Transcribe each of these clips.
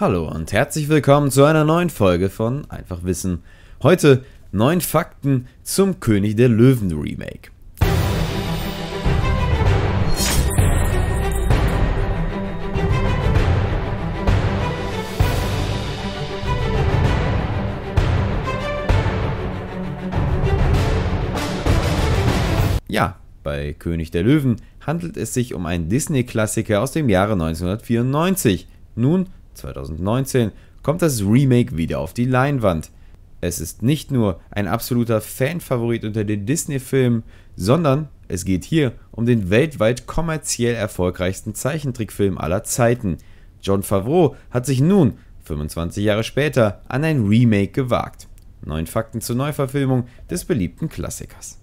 Hallo und herzlich willkommen zu einer neuen Folge von Einfach Wissen. Heute neun Fakten zum König der Löwen Remake. Ja, bei König der Löwen handelt es sich um einen Disney-Klassiker aus dem Jahre 1994. Nun 2019 kommt das Remake wieder auf die Leinwand. Es ist nicht nur ein absoluter Fanfavorit unter den Disney-Filmen, sondern es geht hier um den weltweit kommerziell erfolgreichsten Zeichentrickfilm aller Zeiten. John Favreau hat sich nun, 25 Jahre später, an ein Remake gewagt. Neun Fakten zur Neuverfilmung des beliebten Klassikers.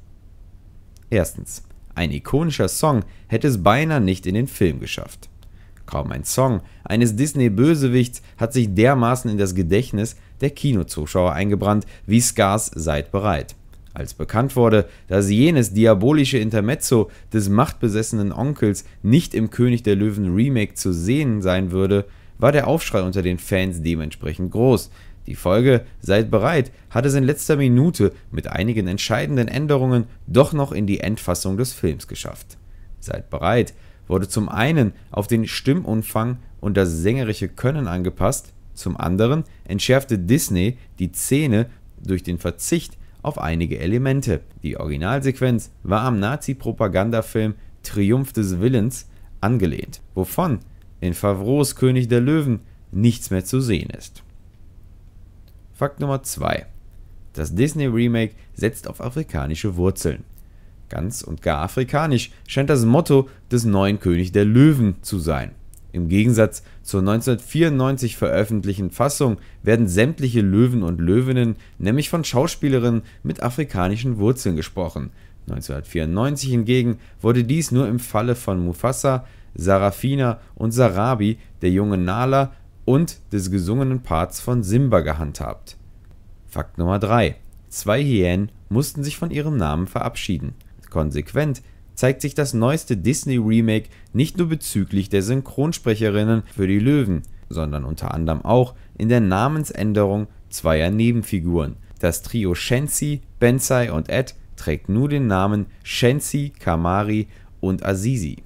Erstens. Ein ikonischer Song hätte es beinahe nicht in den Film geschafft. Kaum ein Song eines Disney-Bösewichts hat sich dermaßen in das Gedächtnis der Kinozuschauer eingebrannt wie Scars Seid bereit. Als bekannt wurde, dass jenes diabolische Intermezzo des machtbesessenen Onkels nicht im König der Löwen Remake zu sehen sein würde, war der Aufschrei unter den Fans dementsprechend groß. Die Folge Seid bereit hat es in letzter Minute mit einigen entscheidenden Änderungen doch noch in die Endfassung des Films geschafft. Seid bereit wurde zum einen auf den Stimmumfang und das sängerische Können angepasst, zum anderen entschärfte Disney die Szene durch den Verzicht auf einige Elemente. Die Originalsequenz war am Nazi-Propagandafilm Triumph des Willens angelehnt, wovon in Favros König der Löwen nichts mehr zu sehen ist. Fakt Nummer 2. Das Disney Remake setzt auf afrikanische Wurzeln. Ganz und gar afrikanisch scheint das Motto des neuen König der Löwen zu sein. Im Gegensatz zur 1994 veröffentlichten Fassung werden sämtliche Löwen und Löwinnen nämlich von Schauspielerinnen mit afrikanischen Wurzeln gesprochen. 1994 hingegen wurde dies nur im Falle von Mufasa, Sarafina und Sarabi, der jungen Nala und des gesungenen Parts von Simba gehandhabt. Fakt Nummer 3. Zwei Hyänen mussten sich von ihrem Namen verabschieden. Konsequent zeigt sich das neueste Disney-Remake nicht nur bezüglich der Synchronsprecherinnen für die Löwen, sondern unter anderem auch in der Namensänderung zweier Nebenfiguren. Das Trio Shensi, Bensai und Ed trägt nur den Namen Shensi, Kamari und Azizi.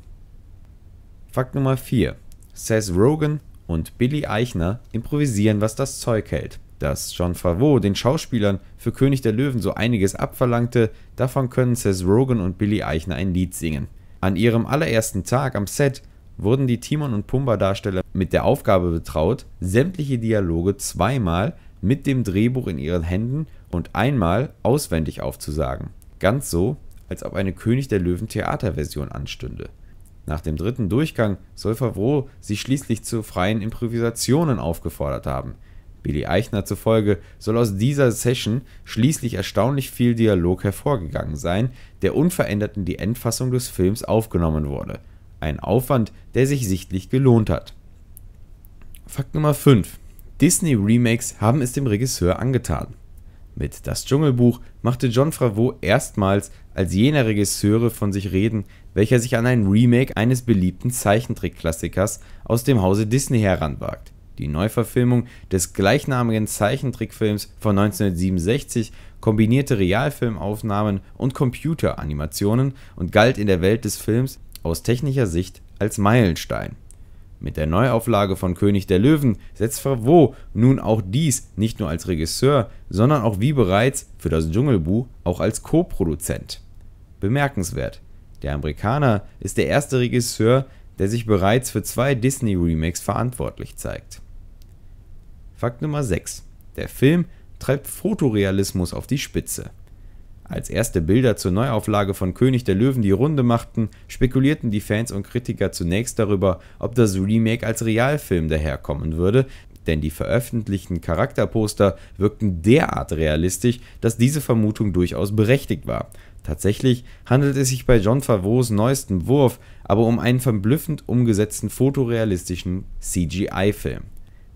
Fakt Nummer 4. Seth Rogen und Billy Eichner improvisieren, was das Zeug hält dass John Favreau den Schauspielern für König der Löwen so einiges abverlangte, davon können Seth Rogen und Billy Eichner ein Lied singen. An ihrem allerersten Tag am Set wurden die Timon und Pumba Darsteller mit der Aufgabe betraut, sämtliche Dialoge zweimal mit dem Drehbuch in ihren Händen und einmal auswendig aufzusagen. Ganz so, als ob eine König der Löwen Theaterversion anstünde. Nach dem dritten Durchgang soll Favreau sie schließlich zu freien Improvisationen aufgefordert haben – Billy Eichner zufolge soll aus dieser Session schließlich erstaunlich viel Dialog hervorgegangen sein, der unverändert in die Endfassung des Films aufgenommen wurde – ein Aufwand, der sich sichtlich gelohnt hat. Fakt Nummer 5: Disney-Remakes haben es dem Regisseur angetan. Mit Das Dschungelbuch machte John Favreau erstmals als jener Regisseure von sich reden, welcher sich an ein Remake eines beliebten Zeichentrickklassikers aus dem Hause Disney heranwagt die Neuverfilmung des gleichnamigen Zeichentrickfilms von 1967 kombinierte Realfilmaufnahmen und Computeranimationen und galt in der Welt des Films aus technischer Sicht als Meilenstein. Mit der Neuauflage von König der Löwen setzt Favreau nun auch dies nicht nur als Regisseur, sondern auch wie bereits für das Dschungelbuch auch als Co-Produzent. Bemerkenswert, der Amerikaner ist der erste Regisseur, der sich bereits für zwei Disney-Remakes verantwortlich zeigt Fakt Nummer 6. Der Film treibt Fotorealismus auf die Spitze. Als erste Bilder zur Neuauflage von König der Löwen die Runde machten, spekulierten die Fans und Kritiker zunächst darüber, ob das Remake als Realfilm daherkommen würde, denn die veröffentlichten Charakterposter wirkten derart realistisch, dass diese Vermutung durchaus berechtigt war. Tatsächlich handelt es sich bei John Favreaus neuestem Wurf aber um einen verblüffend umgesetzten fotorealistischen CGI-Film.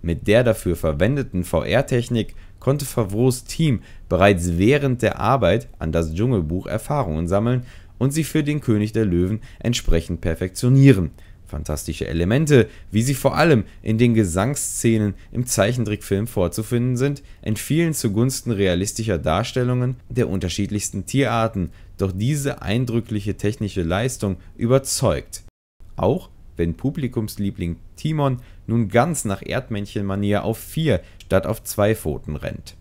Mit der dafür verwendeten VR-Technik konnte Favreaus Team bereits während der Arbeit an Das Dschungelbuch Erfahrungen sammeln und sie für Den König der Löwen entsprechend perfektionieren. Fantastische Elemente, wie sie vor allem in den Gesangsszenen im Zeichentrickfilm vorzufinden sind, entfielen zugunsten realistischer Darstellungen der unterschiedlichsten Tierarten, doch diese eindrückliche technische Leistung überzeugt. Auch wenn Publikumsliebling Timon nun ganz nach Erdmännchenmanier auf vier statt auf zwei Pfoten rennt.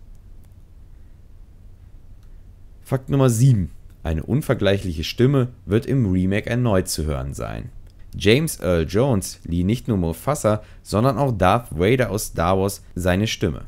Fakt Nummer 7. Eine unvergleichliche Stimme wird im Remake erneut zu hören sein. James Earl Jones lieh nicht nur Mufasa, sondern auch Darth Vader aus Star Wars seine Stimme.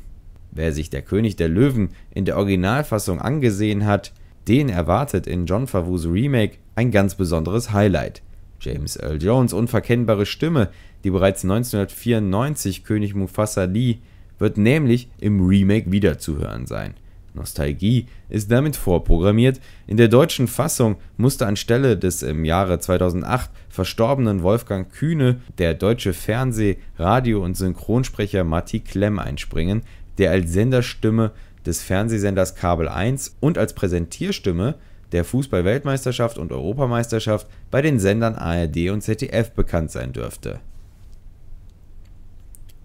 Wer sich der König der Löwen in der Originalfassung angesehen hat, den erwartet in John Favreau's Remake ein ganz besonderes Highlight. James Earl Jones unverkennbare Stimme, die bereits 1994 König Mufasa lieh, wird nämlich im Remake wiederzuhören sein. Nostalgie ist damit vorprogrammiert. In der deutschen Fassung musste anstelle des im Jahre 2008 verstorbenen Wolfgang Kühne der deutsche Fernseh-, Radio- und Synchronsprecher Matti Klemm einspringen, der als Senderstimme des Fernsehsenders Kabel 1 und als Präsentierstimme der Fußball-Weltmeisterschaft und Europameisterschaft bei den Sendern ARD und ZDF bekannt sein dürfte.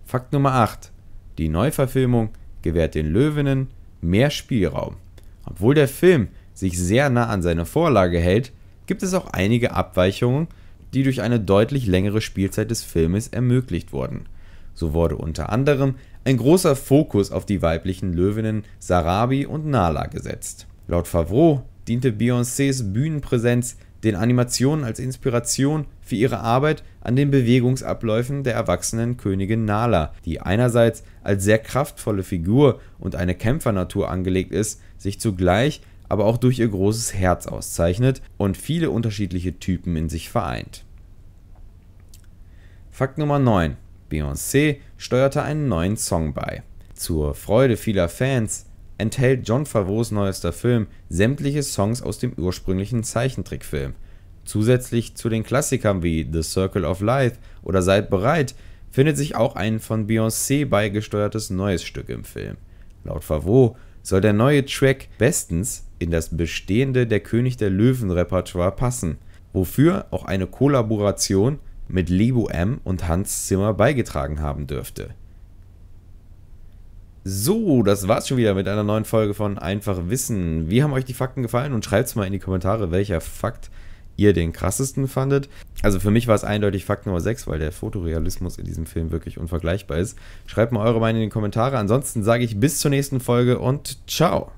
Fakt Nummer 8. Die Neuverfilmung gewährt den Löwinnen mehr Spielraum. Obwohl der Film sich sehr nah an seine Vorlage hält, gibt es auch einige Abweichungen, die durch eine deutlich längere Spielzeit des Filmes ermöglicht wurden. So wurde unter anderem ein großer Fokus auf die weiblichen Löwinnen Sarabi und Nala gesetzt. Laut Favreau diente Beyoncés Bühnenpräsenz den Animationen als Inspiration für ihre Arbeit an den Bewegungsabläufen der erwachsenen Königin Nala, die einerseits als sehr kraftvolle Figur und eine Kämpfernatur angelegt ist, sich zugleich aber auch durch ihr großes Herz auszeichnet und viele unterschiedliche Typen in sich vereint. Fakt Nummer 9: Beyoncé steuerte einen neuen Song bei. Zur Freude vieler Fans enthält John Favreaus neuester Film sämtliche Songs aus dem ursprünglichen Zeichentrickfilm. Zusätzlich zu den Klassikern wie The Circle of Life oder Seid bereit findet sich auch ein von Beyoncé beigesteuertes neues Stück im Film. Laut Favreau soll der neue Track bestens in das bestehende Der König der Löwen Repertoire passen, wofür auch eine Kollaboration mit Lebo M und Hans Zimmer beigetragen haben dürfte so, das war's schon wieder mit einer neuen Folge von Einfach Wissen. Wie haben euch die Fakten gefallen? Und schreibt's mal in die Kommentare, welcher Fakt ihr den krassesten fandet. Also für mich war es eindeutig Fakt Nummer 6, weil der Fotorealismus in diesem Film wirklich unvergleichbar ist. Schreibt mal eure Meinung in die Kommentare. Ansonsten sage ich bis zur nächsten Folge und ciao.